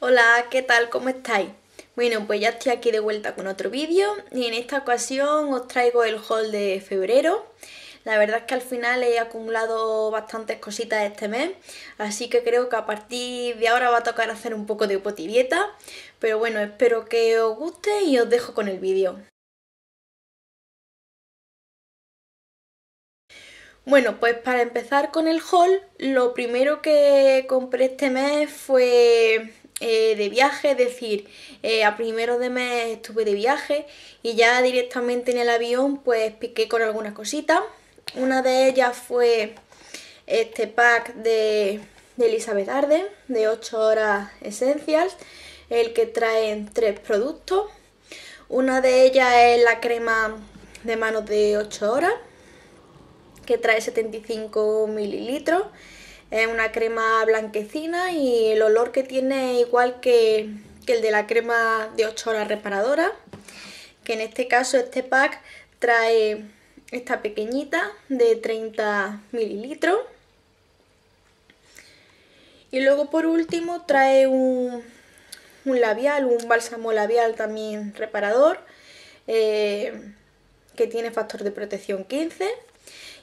Hola, ¿qué tal? ¿Cómo estáis? Bueno, pues ya estoy aquí de vuelta con otro vídeo y en esta ocasión os traigo el haul de febrero. La verdad es que al final he acumulado bastantes cositas este mes, así que creo que a partir de ahora va a tocar hacer un poco de potivieta pero bueno, espero que os guste y os dejo con el vídeo. Bueno, pues para empezar con el haul, lo primero que compré este mes fue eh, de viaje, es decir, eh, a primero de mes estuve de viaje y ya directamente en el avión pues piqué con algunas cositas. Una de ellas fue este pack de, Elizabeth Arden de 8 horas Essentials, el que trae tres productos. Una de ellas es la crema de manos de 8 horas, que trae 75 mililitros. Es una crema blanquecina y el olor que tiene es igual que, el de la crema de 8 horas reparadora. Que en este caso este pack trae esta pequeñita de 30 mililitros. Y luego por último trae un, labial, un bálsamo labial también reparador. Eh, que tiene factor de protección 15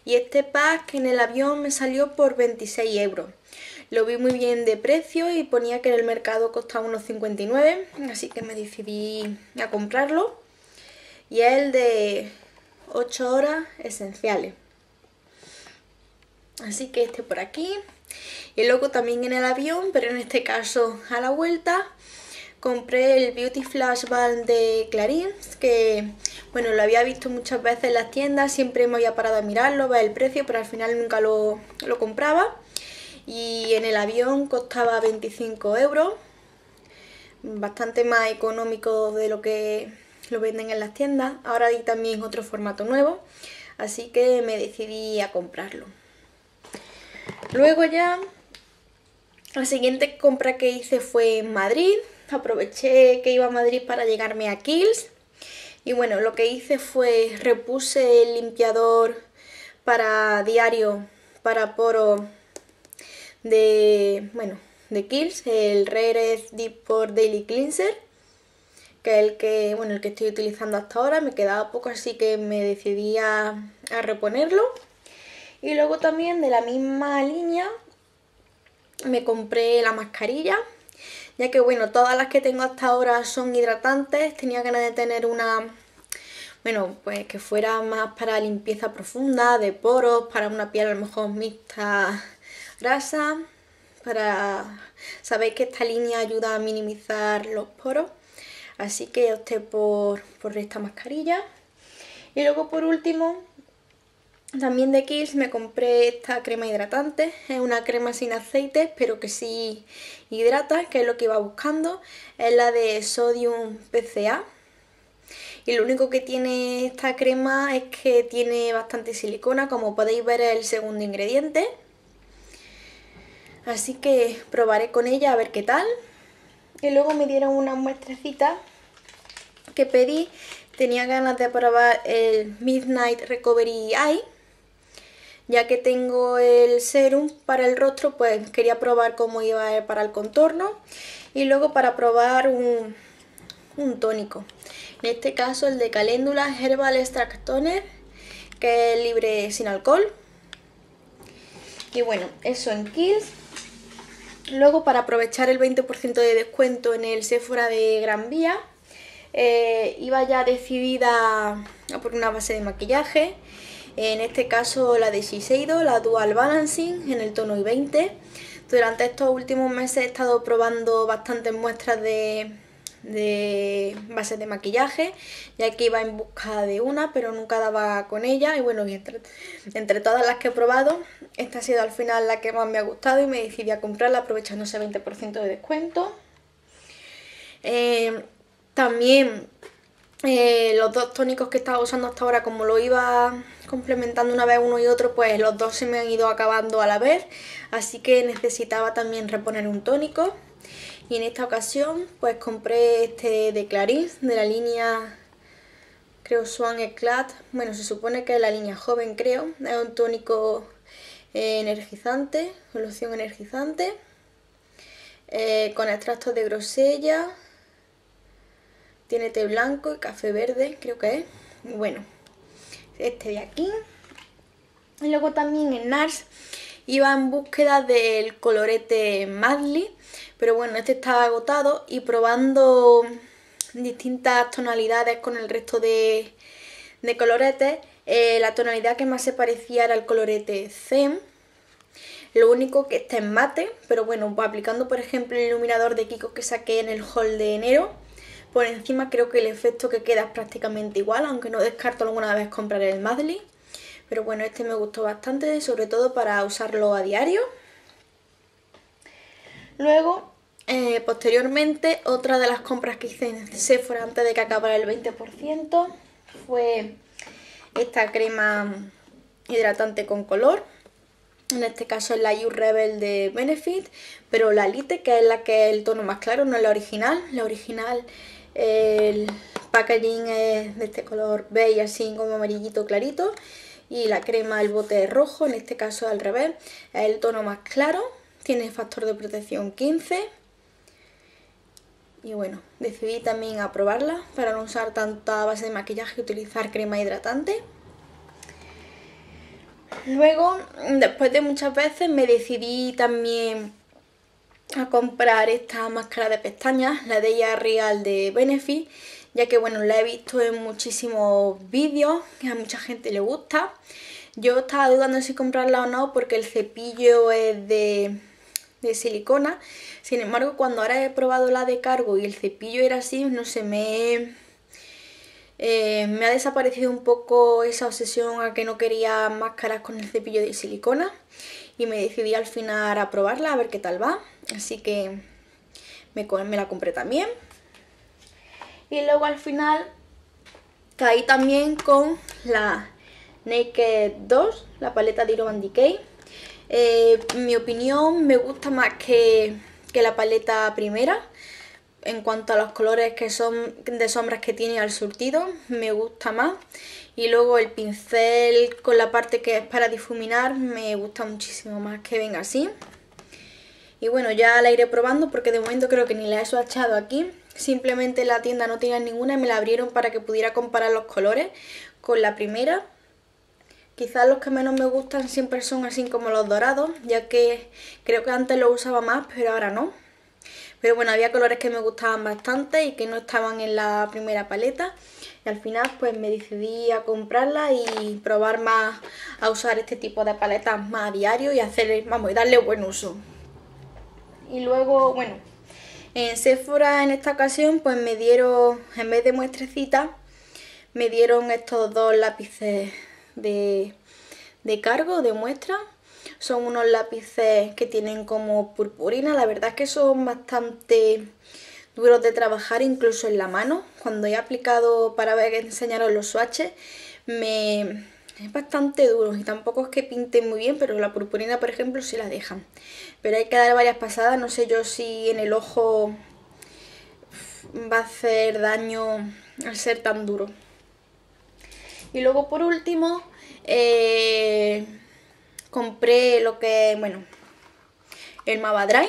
y este pack en el avión me salió por 26 euros. Lo vi muy bien de precio y ponía que en el mercado costaba unos 59, así que me decidí a comprarlo. Y es el de 8 horas esenciales. Así que este por aquí. Y luego también en el avión, pero en este caso a la vuelta, compré el Beauty Flash Balm de Clarins que bueno, lo había visto muchas veces en las tiendas, siempre me había parado a mirarlo, ver el precio, pero al final nunca lo, lo compraba. Y en el avión costaba 25 euros, bastante más económico de lo que lo venden en las tiendas. Ahora hay también otro formato nuevo, así que me decidí a comprarlo. Luego ya, la siguiente compra que hice fue en Madrid, aproveché que iba a Madrid para llegarme a Kills. Y bueno, lo que hice fue repuse el limpiador para diario, para poro de, bueno, de Kills, el Rare Deep Pore Daily Cleanser, que es el que, bueno, el que estoy utilizando hasta ahora, me quedaba poco así que me decidí a reponerlo. Y luego también de la misma línea me compré la mascarilla ya que bueno, todas las que tengo hasta ahora son hidratantes, tenía ganas de tener una, bueno, pues que fuera más para limpieza profunda, de poros, para una piel a lo mejor mixta grasa, para, sabéis que esta línea ayuda a minimizar los poros, así que opté por, por esta mascarilla. Y luego por último también de Kills me compré esta crema hidratante, es una crema sin aceite pero que sí hidrata, que es lo que iba buscando, es la de Sodium PCA. Y lo único que tiene esta crema es que tiene bastante silicona, como podéis ver es el segundo ingrediente. Así que probaré con ella a ver qué tal. Y luego me dieron una muestrecita que pedí. Tenía ganas de probar el Midnight Recovery Eye ya que tengo el serum para el rostro, pues quería probar cómo iba a eh, ir para el contorno. Y luego para probar un, tónico. En este caso el de Caléndula Herbal Extract Toner, que es libre sin alcohol. Y bueno, eso en Kills. Luego para aprovechar el 20% de descuento en el Sephora de Gran Vía, eh, iba ya decidida ah, por una base de maquillaje en este caso la de Shiseido, la Dual Balancing en el tono I20. Durante estos últimos meses he estado probando bastantes muestras de, bases de maquillaje, ya que iba en busca de una, pero nunca daba con ella. Y bueno, entre, todas las que he probado, esta ha sido al final la que más me ha gustado y me decidí a comprarla aprovechando ese 20% de descuento. Eh, también eh, los dos tónicos que estaba usando hasta ahora, como lo iba complementando una vez uno y otro, pues los dos se me han ido acabando a la vez. Así que necesitaba también reponer un tónico. Y en esta ocasión, pues compré este de Clarín, de la línea, creo, Swan Eclat. Bueno, se supone que es la línea joven, creo. Es un tónico eh, energizante, solución energizante. Eh, con extractos de grosella, tiene té blanco y café verde, creo que es. bueno. Este de aquí. Y luego también en Nars iba en búsqueda del colorete Madly, pero bueno, este estaba agotado y probando distintas tonalidades con el resto de, de coloretes. Eh, la tonalidad que más se parecía era el colorete Zen. Lo único que está en mate, pero bueno, aplicando por ejemplo el iluminador de Kiko que saqué en el haul de enero, por encima creo que el efecto que queda es prácticamente igual, aunque no descarto alguna vez comprar el Madly. Pero bueno, este me gustó bastante, sobre todo para usarlo a diario. Luego, eh, posteriormente, otra de las compras que hice en Sephora antes de que acabara el 20% fue esta crema hidratante con color. En este caso es la You Rebel de Benefit, pero la Lite, que es la que es el tono más claro, no es la original. La original el packaging es de este color beige, así como amarillito clarito. Y la crema, el bote es rojo, en este caso al revés, es el tono más claro. Tiene factor de protección 15. Y bueno, decidí también aprobarla para no usar tanta base de maquillaje y utilizar crema hidratante. Luego, después de muchas veces, me decidí también a comprar esta máscara de pestañas, la de ella real de Benefit, ya que bueno, la he visto en muchísimos vídeos, que a mucha gente le gusta. Yo estaba dudando si comprarla o no porque el cepillo es de, de silicona, sin embargo cuando ahora he probado la de cargo y el cepillo era así, no sé, me... Eh, me ha desaparecido un poco esa obsesión a que no quería máscaras con el cepillo de silicona y me decidí al final a probarla a ver qué tal va. Así que me, la compré también. Y luego al final caí también con la Naked 2, la paleta de Urban Decay. en eh, mi opinión me gusta más que, que la paleta primera en cuanto a los colores que son de sombras que tiene al surtido, me gusta más. Y luego el pincel con la parte que es para difuminar, me gusta muchísimo más que venga así. Y bueno, ya la iré probando porque de momento creo que ni la he suachado aquí. Simplemente la tienda no tenía ninguna y me la abrieron para que pudiera comparar los colores con la primera. Quizás los que menos me gustan siempre son así como los dorados, ya que creo que antes lo usaba más, pero ahora no. Pero bueno, había colores que me gustaban bastante y que no estaban en la primera paleta. Y al final pues me decidí a comprarla y probar más a usar este tipo de paletas más a diario y hacer, vamos, y darle buen uso. Y luego, bueno, en Sephora en esta ocasión pues me dieron, en vez de muestrecitas, me dieron estos dos lápices de, de cargo, de muestra son unos lápices que tienen como purpurina. La verdad es que son bastante duros de trabajar incluso en la mano. Cuando he aplicado para enseñaros los swatches, me, es bastante duro y tampoco es que pinten muy bien, pero la purpurina, por ejemplo, sí la dejan. Pero hay que dar varias pasadas, no sé yo si en el ojo va a hacer daño al ser tan duro. Y luego por último, eh, compré lo que, bueno, el Mavadry,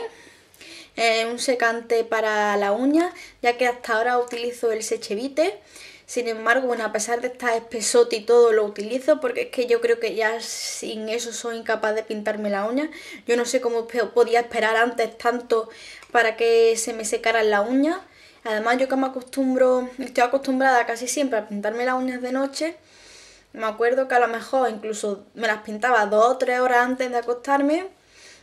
eh, un secante para la uña, ya que hasta ahora utilizo el Sechevite. Sin embargo, bueno, a pesar de estar espesote y todo, lo utilizo porque es que yo creo que ya sin eso soy incapaz de pintarme la uña. Yo no sé cómo podía esperar antes tanto para que se me secaran la uña. Además, yo que me acostumbro, estoy acostumbrada casi siempre a pintarme las uñas de noche, me acuerdo que a lo mejor incluso me las pintaba dos o tres horas antes de acostarme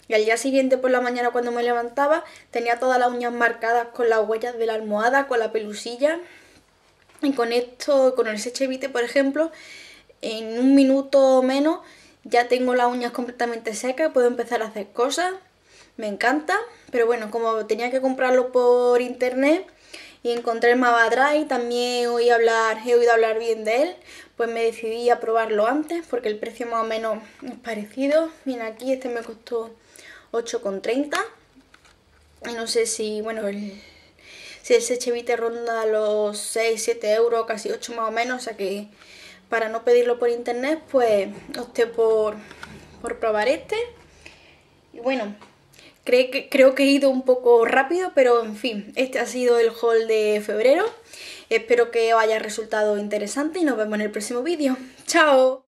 y al día siguiente por la mañana cuando me levantaba tenía todas las uñas marcadas con las huellas de la almohada, con la pelusilla y con esto, con el Sechevite por ejemplo, en un minuto o menos ya tengo las uñas completamente secas, puedo empezar a hacer cosas, me encanta, pero bueno, como tenía que comprarlo por internet y encontré el Mavadry, también oí hablar, he oído hablar bien de él, pues me decidí a probarlo antes porque el precio más o menos es parecido. Mira aquí, este me costó 8,30 y no sé si, bueno, si el Sechevite ronda los 6, 7 euros, casi 8 más o menos, o sea que para no pedirlo por internet pues opté por, por probar este. Y bueno, Creo que, he ido un poco rápido, pero en fin, este ha sido el haul de febrero. Espero que os haya resultado interesante y nos vemos en el próximo vídeo. ¡Chao!